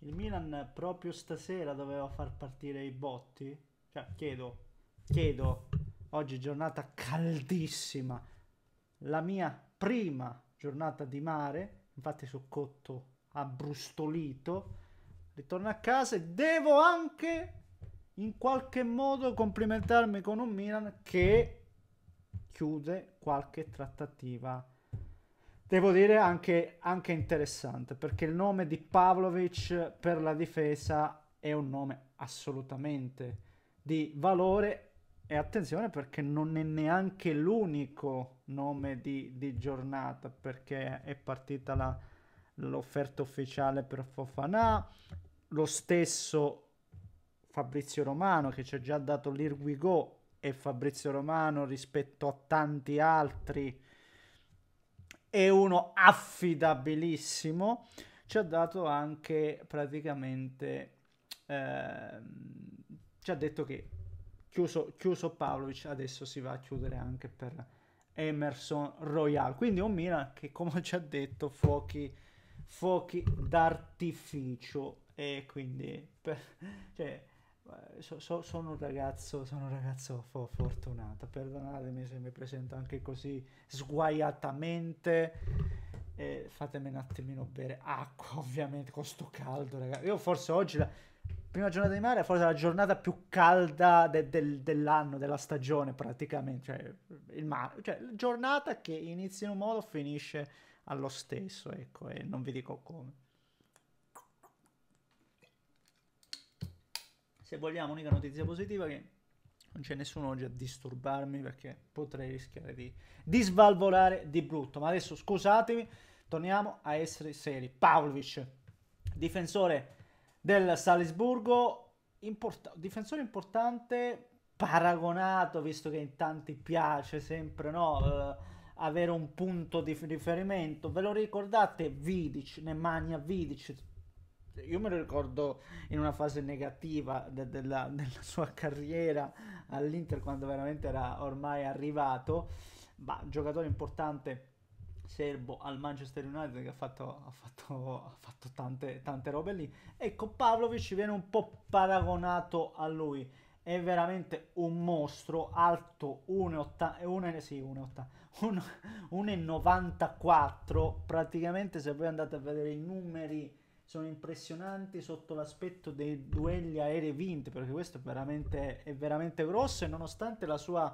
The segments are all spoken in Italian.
Il Milan proprio stasera doveva far partire i botti? Cioè, chiedo, chiedo, oggi giornata caldissima, la mia prima giornata di mare, infatti sono cotto abbrustolito, ritorno a casa e devo anche in qualche modo complimentarmi con un Milan che chiude qualche trattativa devo dire anche, anche interessante, perché il nome di Pavlovic per la difesa è un nome assolutamente di valore e attenzione perché non è neanche l'unico nome di, di giornata, perché è partita la, l'offerta ufficiale per Fofanà, lo stesso Fabrizio Romano che ci ha già dato l'Irguigò e Fabrizio Romano rispetto a tanti altri è uno affidabilissimo, ci ha dato anche praticamente, eh, ci ha detto che chiuso, chiuso Pavlovic adesso si va a chiudere anche per Emerson Royal. Quindi un Milan che come ci ha detto fuochi, fuochi d'artificio e quindi... Per, cioè, eh, so, so, sono, un ragazzo, sono un ragazzo fortunato, perdonatemi se mi presento anche così sguaiatamente. Eh, fatemi un attimino bere acqua, ovviamente, con sto caldo, ragazzi. Io forse oggi, la prima giornata di mare, è forse la giornata più calda de- del- dell'anno, della stagione, praticamente. Cioè, il mare, cioè, giornata che inizia in un modo, finisce allo stesso, ecco, e non vi dico come. se vogliamo unica notizia positiva che non c'è nessuno oggi a disturbarmi perché potrei rischiare di, di svalvolare di brutto. Ma adesso scusatemi, torniamo a essere seri. Pavlovic, difensore del Salisburgo, import- difensore importante, paragonato, visto che in tanti piace sempre, no? Uh, avere un punto di riferimento. Ve lo ricordate Vidic, Nemanja Vidic, io me lo ricordo in una fase negativa de- della, della sua carriera all'Inter quando veramente era ormai arrivato, ma giocatore importante serbo al Manchester United che ha fatto, ha fatto, ha fatto tante, tante, robe lì. Ecco, Pavlovic viene un po' paragonato a lui. È veramente un mostro, alto 1,94, sì, 1,94. Praticamente se voi andate a vedere i numeri sono impressionanti sotto l'aspetto dei duelli aerei vinti, perché questo è veramente, è veramente grosso e nonostante la sua,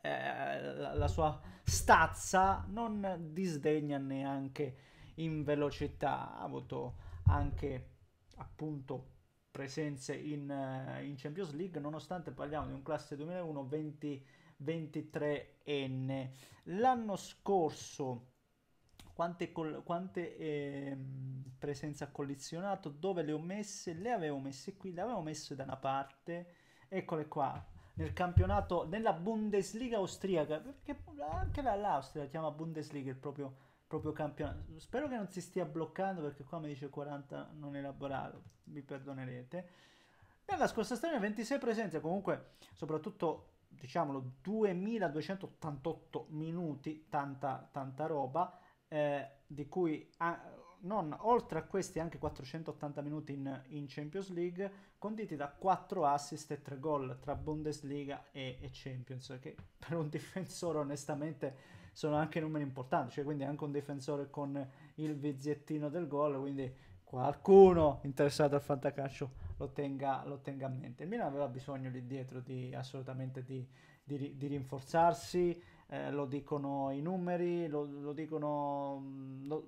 eh, la, la sua stazza non disdegna neanche in velocità, ha avuto anche appunto presenze in, eh, in, Champions League, nonostante parliamo di un classe 2001 20, 23enne. L'anno scorso quante, col- quante eh, presenze ha collezionato, dove le ho messe, le avevo messe qui, le avevo messe da una parte, eccole qua, nel campionato, nella Bundesliga austriaca, perché anche l'Austria chiama Bundesliga il proprio, proprio, campionato. Spero che non si stia bloccando perché qua mi dice 40 non elaborato, mi perdonerete. Nella scorsa stagione 26 presenze, comunque soprattutto diciamolo 2288 minuti, tanta, tanta roba eh, di cui a, non, oltre a questi anche 480 minuti in, in, Champions League, conditi da 4 assist e 3 gol tra Bundesliga e, e, Champions, che per un difensore onestamente sono anche numeri importanti, cioè quindi anche un difensore con il viziettino del gol, quindi qualcuno interessato al fantacalcio lo tenga, lo tenga a mente. Il Milan aveva bisogno lì dietro di, assolutamente di, di, di rinforzarsi, eh, lo dicono i numeri, lo, lo dicono... Mm, lo,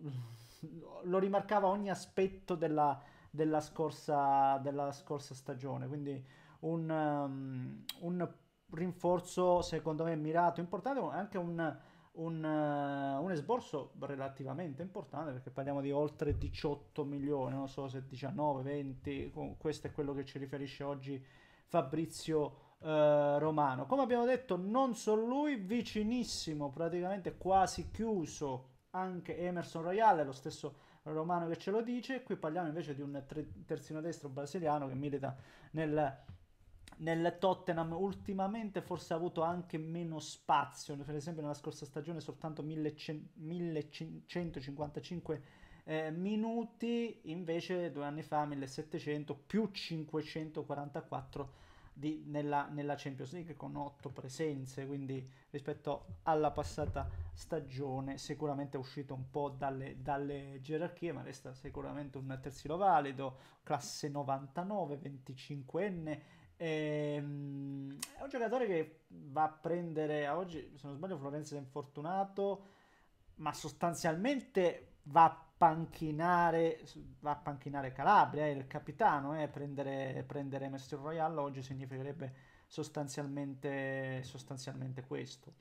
lo, rimarcava ogni aspetto della, della, scorsa, della scorsa, stagione, quindi un, um, un, rinforzo secondo me mirato, importante, anche un... Un, uh, un, esborso relativamente importante perché parliamo di oltre 18 milioni, non so se 19, 20, questo è quello che ci riferisce oggi Fabrizio eh, romano. Come abbiamo detto, non solo lui, vicinissimo, praticamente quasi chiuso anche Emerson Royale, lo stesso Romano che ce lo dice. Qui parliamo invece di un tre- terzino destro brasiliano che milita nel nel Tottenham ultimamente forse ha avuto anche meno spazio, per esempio nella scorsa stagione soltanto 1155 eh, minuti, invece due anni fa 1700 più 544 di, nella, nella, Champions League con otto presenze, quindi rispetto alla passata stagione sicuramente è uscito un po' dalle, dalle gerarchie, ma resta sicuramente un terzino valido, classe 99, 25enne, ehm, è un giocatore che va a prendere, oggi se non sbaglio Florenzi è infortunato, ma sostanzialmente va a panchinare, va a panchinare Calabria, è eh, il capitano, eh, prendere, prendere Mestro Royale oggi significherebbe sostanzialmente, sostanzialmente questo.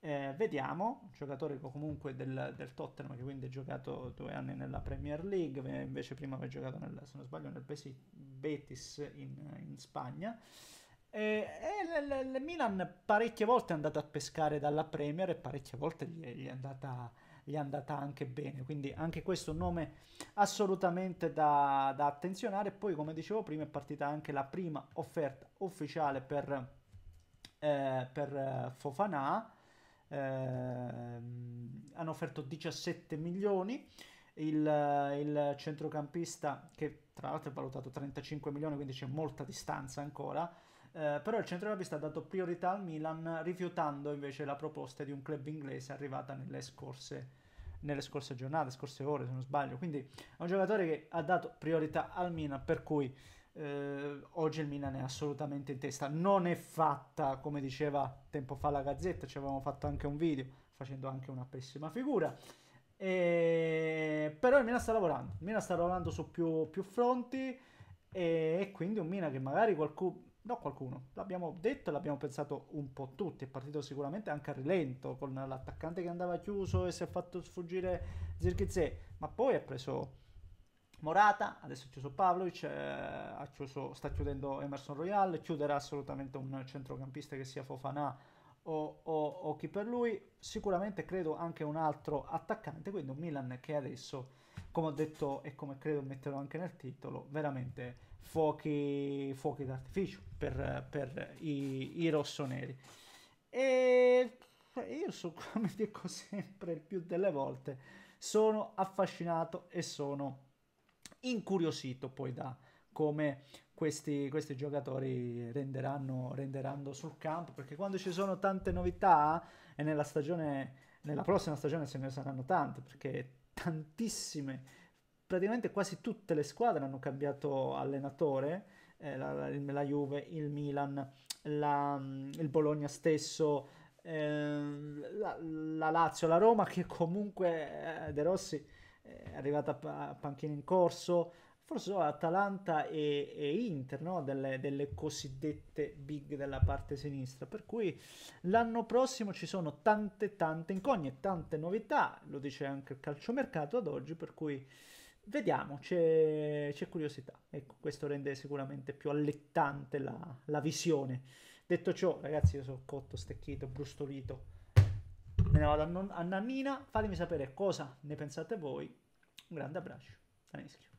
Eh, vediamo, giocatore comunque del, del, Tottenham che quindi ha giocato due anni nella Premier League, eh, invece prima aveva giocato nel, se non sbaglio nel Betis in, in Spagna. E, eh, eh, il Milan parecchie volte è andato a pescare dalla Premier e parecchie volte gli, gli, è andata, gli, è andata, anche bene, quindi anche questo è un nome assolutamente da, da attenzionare. Poi, come dicevo prima, è partita anche la prima offerta ufficiale per, eh, per eh, Fofana. Eh, hanno offerto 17 milioni. Il, il, centrocampista che tra l'altro è valutato 35 milioni quindi c'è molta distanza ancora eh, però il centrocampista ha dato priorità al Milan rifiutando invece la proposta di un club inglese arrivata nelle scorse nelle scorse giornate, scorse ore se non sbaglio. Quindi è un giocatore che ha dato priorità al Milan, per cui eh, oggi il Milan è assolutamente in testa. Non è fatta, come diceva tempo fa la Gazzetta, ci avevamo fatto anche un video facendo anche una pessima figura. E... Però il Milan sta lavorando, il Milan sta lavorando su più, più fronti e quindi un Milan che magari qualcuno No, qualcuno. L'abbiamo detto e l'abbiamo pensato un po' tutti. È partito sicuramente anche a rilento con l'attaccante che andava chiuso e si è fatto sfuggire Zirchizze, ma poi ha preso Morata, adesso ha chiuso Pavlovic, eh, chiuso, sta chiudendo Emerson Royal, chiuderà assolutamente un centrocampista che sia Fofanà o, o, o chi per lui. Sicuramente credo anche un altro attaccante, quindi un Milan che adesso, come ho detto e come credo metterò anche nel titolo, veramente fuochi, fuochi d'artificio per, per i, i rossoneri. E io, so, come dico sempre, il più delle volte sono affascinato e sono incuriosito poi da come questi, questi giocatori renderanno, renderanno sul campo, perché quando ci sono tante novità, e nella stagione, nella prossima stagione se ne saranno tante, perché tantissime praticamente quasi tutte le squadre hanno cambiato allenatore, eh, la, la, la, Juve, il Milan, la, mm, il Bologna stesso, eh, la, Lazio, la Roma che comunque eh, De Rossi eh, è arrivata a panchina in corso, forse solo Atalanta e, e Inter, no? delle, delle, cosiddette big della parte sinistra. Per cui l'anno prossimo ci sono tante, tante incognite, tante novità, lo dice anche il calciomercato ad oggi, per cui Vediamo, c'è, c'è curiosità. Ecco, questo rende sicuramente più allettante la, la visione. Detto ciò, ragazzi, io sono cotto, stecchito, brustolito. Me ne vado a, non, a Nannina. Fatemi sapere cosa ne pensate voi. Un grande abbraccio. Da Neschio.